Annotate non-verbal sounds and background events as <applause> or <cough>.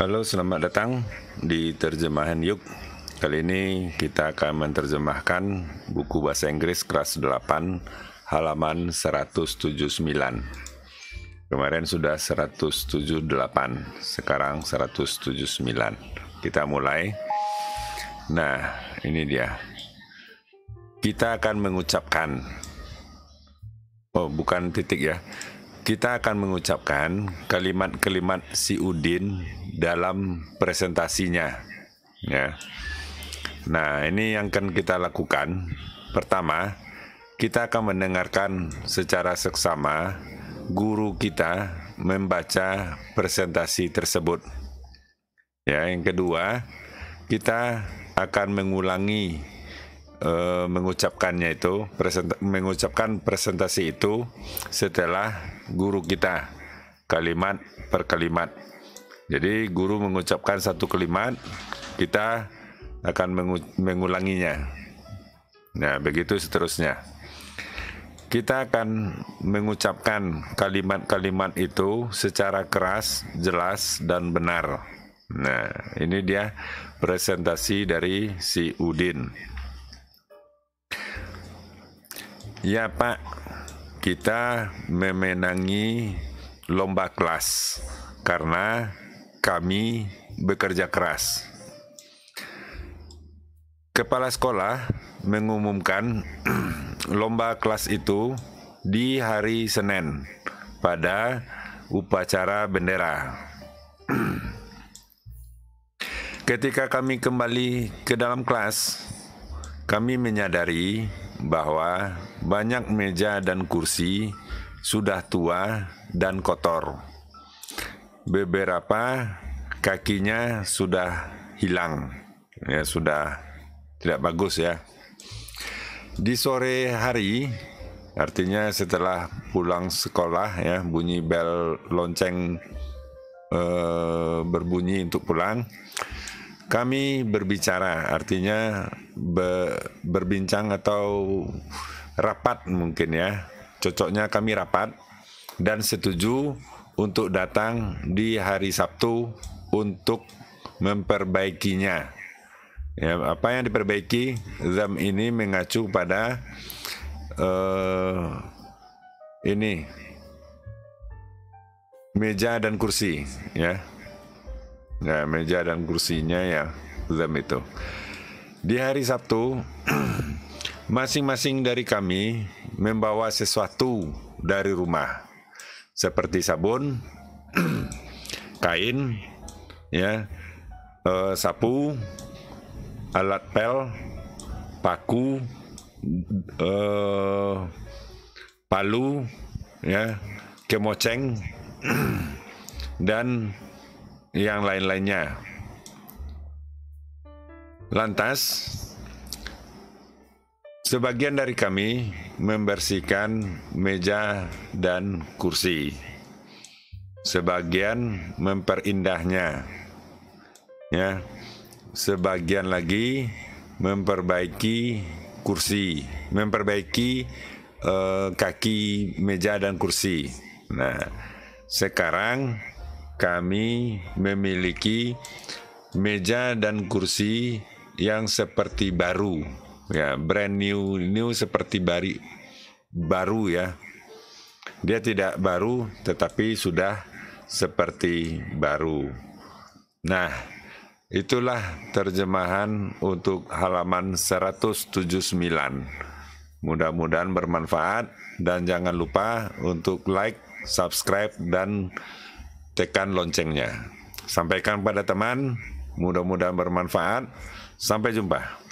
Halo, selamat datang di terjemahan Yuk. Kali ini kita akan menerjemahkan buku bahasa Inggris kelas 8 halaman 179. Kemarin sudah 178, sekarang 179. Kita mulai. Nah, ini dia. Kita akan mengucapkan Oh, bukan titik ya kita akan mengucapkan kalimat-kalimat si Udin dalam presentasinya. Ya. Nah, ini yang akan kita lakukan. Pertama, kita akan mendengarkan secara seksama guru kita membaca presentasi tersebut. Ya, yang kedua, kita akan mengulangi Eh, mengucapkannya itu presenta mengucapkan presentasi itu setelah guru kita kalimat per kalimat jadi guru mengucapkan satu kalimat kita akan mengulanginya nah begitu seterusnya kita akan mengucapkan kalimat-kalimat itu secara keras jelas dan benar nah ini dia presentasi dari si Udin Ya Pak, kita memenangi lomba kelas karena kami bekerja keras. Kepala sekolah mengumumkan <clears throat> lomba kelas itu di hari Senin pada upacara bendera. <clears throat> Ketika kami kembali ke dalam kelas, kami menyadari bahwa banyak meja dan kursi sudah tua dan kotor. Beberapa kakinya sudah hilang, ya sudah tidak bagus ya. Di sore hari, artinya setelah pulang sekolah ya bunyi bel lonceng eh, berbunyi untuk pulang. Kami berbicara artinya be, berbincang atau rapat mungkin ya. Cocoknya kami rapat dan setuju untuk datang di hari Sabtu untuk memperbaikinya. Ya, apa yang diperbaiki? Zam ini mengacu pada uh, ini meja dan kursi, ya. Ya meja dan kursinya ya Zam itu. Di hari Sabtu, <clears throat> masing-masing dari kami membawa sesuatu dari rumah, seperti sabun, <clears throat> kain, ya, eh, sapu, alat pel, paku, eh, palu, ya, kemoceng, <clears throat> dan yang lain-lainnya. Lantas, sebagian dari kami membersihkan meja dan kursi, sebagian memperindahnya, ya, sebagian lagi memperbaiki kursi, memperbaiki uh, kaki meja dan kursi. Nah, sekarang kami memiliki meja dan kursi yang seperti baru ya brand new new seperti bari baru ya dia tidak baru tetapi sudah seperti baru nah itulah terjemahan untuk halaman 179 mudah-mudahan bermanfaat dan jangan lupa untuk like subscribe dan tekan loncengnya. Sampaikan pada teman, mudah-mudahan bermanfaat. Sampai jumpa.